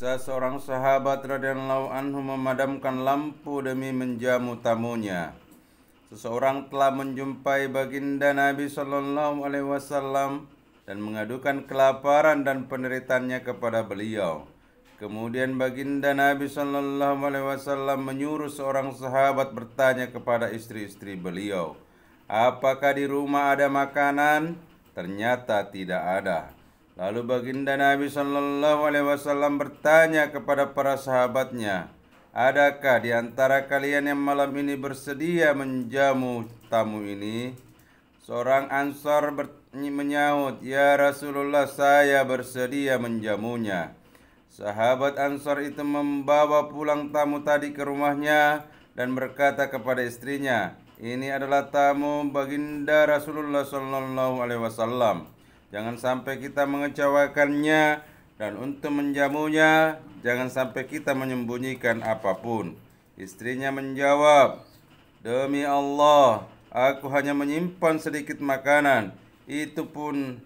Seseorang sahabat radhiyallahu anhu memadamkan lampu demi menjamu tamunya. Seseorang telah menjumpai baginda Nabi Shallallahu Alaihi Wasallam dan mengadukan kelaparan dan penderitaannya kepada beliau. Kemudian baginda Nabi Shallallahu Alaihi Wasallam menyuruh seorang sahabat bertanya kepada istri-istri beliau, apakah di rumah ada makanan? Ternyata tidak ada. Lalu baginda Nabi Shallallahu Alaihi Wasallam bertanya kepada para sahabatnya, Adakah di antara kalian yang malam ini bersedia menjamu tamu ini? Seorang ansar menyahut, Ya Rasulullah saya bersedia menjamunya. Sahabat ansar itu membawa pulang tamu tadi ke rumahnya dan berkata kepada istrinya, Ini adalah tamu baginda Rasulullah Sallallahu Alaihi Wasallam jangan sampai kita mengecewakannya dan untuk menjamunya jangan sampai kita menyembunyikan apapun. Istrinya menjawab, "Demi Allah, aku hanya menyimpan sedikit makanan, itu pun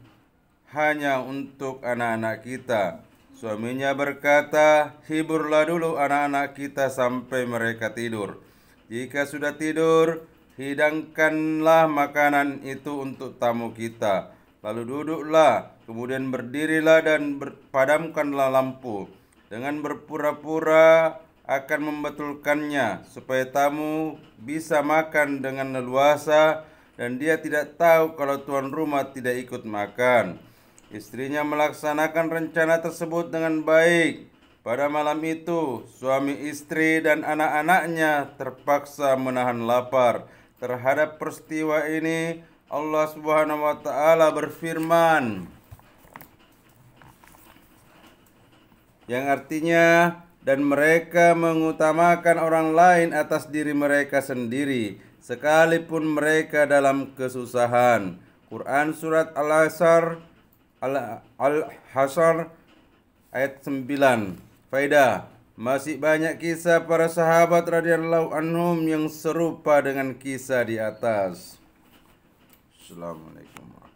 hanya untuk anak-anak kita." Suaminya berkata, "Hiburlah dulu anak-anak kita sampai mereka tidur. Jika sudah tidur, hidangkanlah makanan itu untuk tamu kita." Lalu duduklah, kemudian berdirilah dan padamkanlah lampu dengan berpura-pura akan membetulkannya supaya tamu bisa makan dengan leluasa dan dia tidak tahu kalau tuan rumah tidak ikut makan. Istrinya melaksanakan rencana tersebut dengan baik. Pada malam itu, suami istri dan anak-anaknya terpaksa menahan lapar terhadap peristiwa ini Allah Subhanahu wa taala berfirman yang artinya dan mereka mengutamakan orang lain atas diri mereka sendiri sekalipun mereka dalam kesusahan. Quran surat al hasyr Al-Hasr ayat 9. Faedah masih banyak kisah para sahabat radhiyallahu anhum yang serupa dengan kisah di atas. Shalom, alaikum